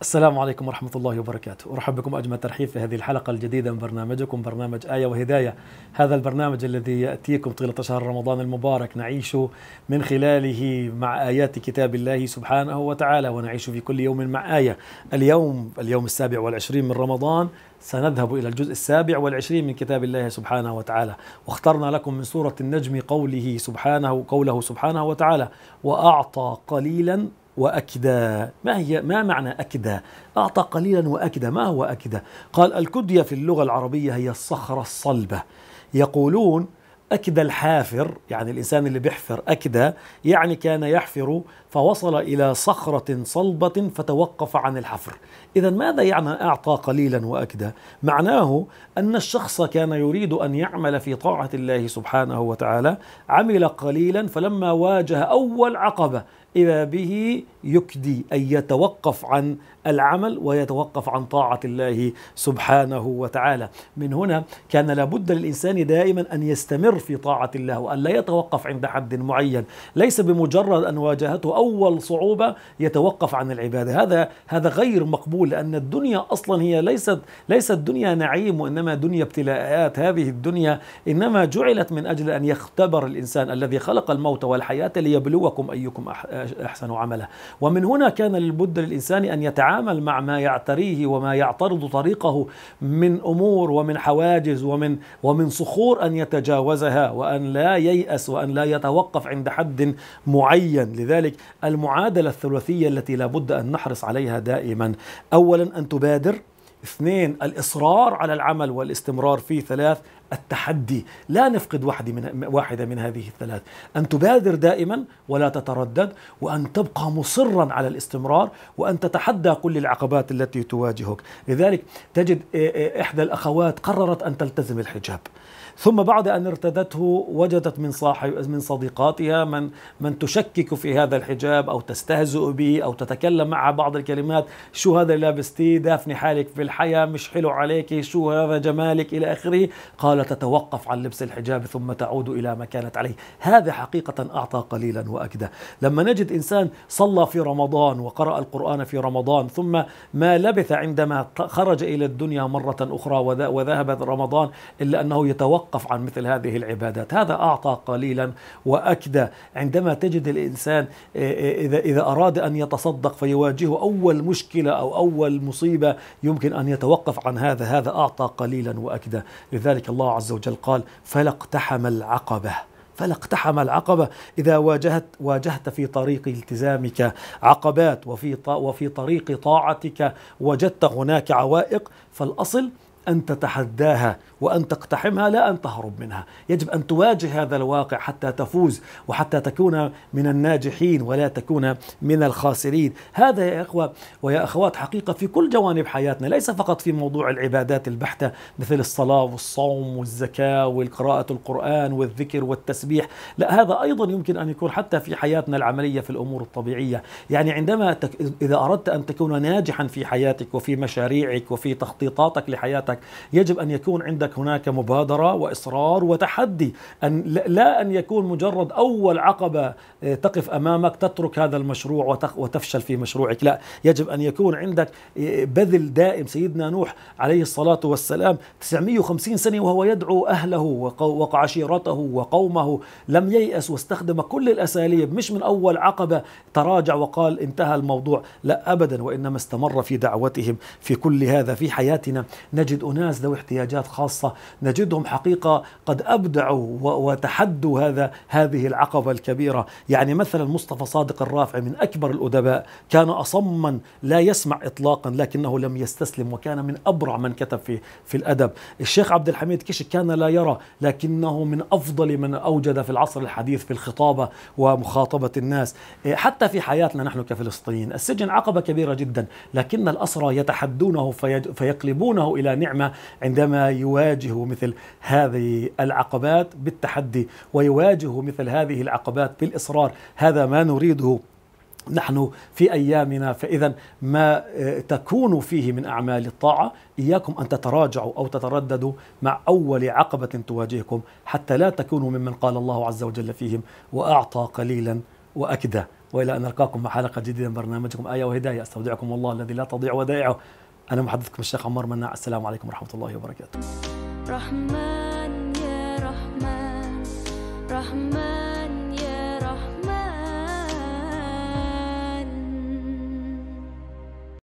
السلام عليكم ورحمة الله وبركاته أرحب بكم أجمل ترحيب في هذه الحلقة الجديدة من برنامجكم برنامج آية وهداية هذا البرنامج الذي يأتيكم طيلة شهر رمضان المبارك نعيش من خلاله مع آيات كتاب الله سبحانه وتعالى ونعيش في كل يوم مع آية اليوم اليوم السابع والعشرين من رمضان سنذهب إلى الجزء السابع والعشرين من كتاب الله سبحانه وتعالى واخترنا لكم من سورة النجم قوله سبحانه قوله سبحانه وتعالى وأعطى قليلا وأكدى ما هي ما معنى أكدى أعطى قليلا وأكدى ما هو أكدى قال الكدية في اللغة العربية هي الصخرة الصلبة يقولون أكدى الحافر يعني الإنسان اللي بيحفر أكدى يعني كان يحفر فوصل إلى صخرة صلبة فتوقف عن الحفر إذا ماذا يعني أعطى قليلا وأكدى معناه أن الشخص كان يريد أن يعمل في طاعة الله سبحانه وتعالى عمل قليلا فلما واجه أول عقبة إذا به يكدي أي يتوقف عن العمل ويتوقف عن طاعة الله سبحانه وتعالى من هنا كان لابد للإنسان دائما أن يستمر في طاعة الله وأن لا يتوقف عند حد معين ليس بمجرد أن واجهته أول صعوبة يتوقف عن العبادة هذا هذا غير مقبول لأن الدنيا أصلا هي ليست ليست دنيا نعيم وإنما دنيا ابتلاءات هذه الدنيا إنما جعلت من أجل أن يختبر الإنسان الذي خلق الموت والحياة ليبلوكم أيكم أحد أحسن عمله ومن هنا كان للبد للإنسان أن يتعامل مع ما يعتريه وما يعترض طريقه من أمور ومن حواجز ومن, ومن صخور أن يتجاوزها وأن لا ييأس وأن لا يتوقف عند حد معين لذلك المعادلة الثلاثية التي لا بد أن نحرص عليها دائما أولا أن تبادر اثنين الإصرار على العمل والاستمرار فيه ثلاث التحدي لا نفقد واحدة من, واحدة من هذه الثلاث أن تبادر دائما ولا تتردد وأن تبقى مصرا على الاستمرار وأن تتحدى كل العقبات التي تواجهك لذلك تجد إحدى الأخوات قررت أن تلتزم الحجاب ثم بعد أن ارتدته وجدت من صاحب من صديقاتها من من تشكك في هذا الحجاب أو تستهزئ به أو تتكلم معها بعض الكلمات شو هذا لابستي دافني حالك في الحياة مش حلو عليك شو هذا جمالك إلى آخره قالت تتوقف عن لبس الحجاب ثم تعود إلى ما كانت عليه هذا حقيقة أعطى قليلا وأكدى لما نجد إنسان صلى في رمضان وقرأ القرآن في رمضان ثم ما لبث عندما خرج إلى الدنيا مرة أخرى وذهب رمضان إلا أنه يتوقف يتوقف عن مثل هذه العبادات هذا أعطى قليلا وأكدى عندما تجد الإنسان إذا, إذا أراد أن يتصدق فيواجهه أول مشكلة أو أول مصيبة يمكن أن يتوقف عن هذا هذا أعطى قليلا وأكدى لذلك الله عز وجل قال فلا اقتحم العقبة فلا اقتحم العقبة إذا واجهت واجهت في طريق التزامك عقبات وفي وفي طريق طاعتك وجدت هناك عوائق فالأصل أن تتحداها وأن تقتحمها لا أن تهرب منها يجب أن تواجه هذا الواقع حتى تفوز وحتى تكون من الناجحين ولا تكون من الخاسرين هذا يا إخوة ويا أخوات حقيقة في كل جوانب حياتنا ليس فقط في موضوع العبادات البحتة مثل الصلاة والصوم والزكاة والقراءة القرآن والذكر والتسبيح لا هذا أيضا يمكن أن يكون حتى في حياتنا العملية في الأمور الطبيعية يعني عندما تك... إذا أردت أن تكون ناجحا في حياتك وفي مشاريعك وفي تخطيطاتك لحياتك يجب أن يكون عندك لذلك هناك مبادرة وإصرار وتحدي أن لا أن يكون مجرد أول عقبة آه، تقف أمامك تترك هذا المشروع وتفشل في مشروعك لا يجب أن يكون عندك آه، بذل دائم سيدنا نوح عليه الصلاة والسلام 950 سنة وهو يدعو أهله وعشيرته وقومه لم ييأس واستخدم كل الأساليب مش من أول عقبة تراجع وقال انتهى الموضوع لا أبدا وإنما استمر في دعوتهم في كل هذا في حياتنا نجد أناس ذوي احتياجات خاصة القصة نجدهم حقيقة قد أبدعوا وتحدوا هذا هذه العقبة الكبيرة يعني مثلا مصطفى صادق الرافعي من أكبر الأدباء كان أصما لا يسمع إطلاقا لكنه لم يستسلم وكان من أبرع من كتب في, في الأدب الشيخ عبد الحميد كشك كان لا يرى لكنه من أفضل من أوجد في العصر الحديث في الخطابة ومخاطبة الناس حتى في حياتنا نحن كفلسطينيين السجن عقبة كبيرة جدا لكن الأسرى يتحدونه فيقلبونه إلى نعمة عندما يواجه يواجه مثل هذه العقبات بالتحدي ويواجه مثل هذه العقبات بالإصرار هذا ما نريده نحن في ايامنا فاذا ما آه، تكون فيه من اعمال الطاعه اياكم ان تتراجعوا او تترددوا مع اول عقبه تواجهكم حتى لا تكونوا ممن قال الله عز وجل فيهم واعطى قليلا واكدى والى ان نلقاكم مع حلقه جديده من برنامجكم ايه وهدايه استودعكم الله الذي لا تضيع ودائعه أنا محدثكم الشيخ عمار مناع السلام عليكم ورحمة الله وبركاته رحمن يا رحمن رحمن يا رحمن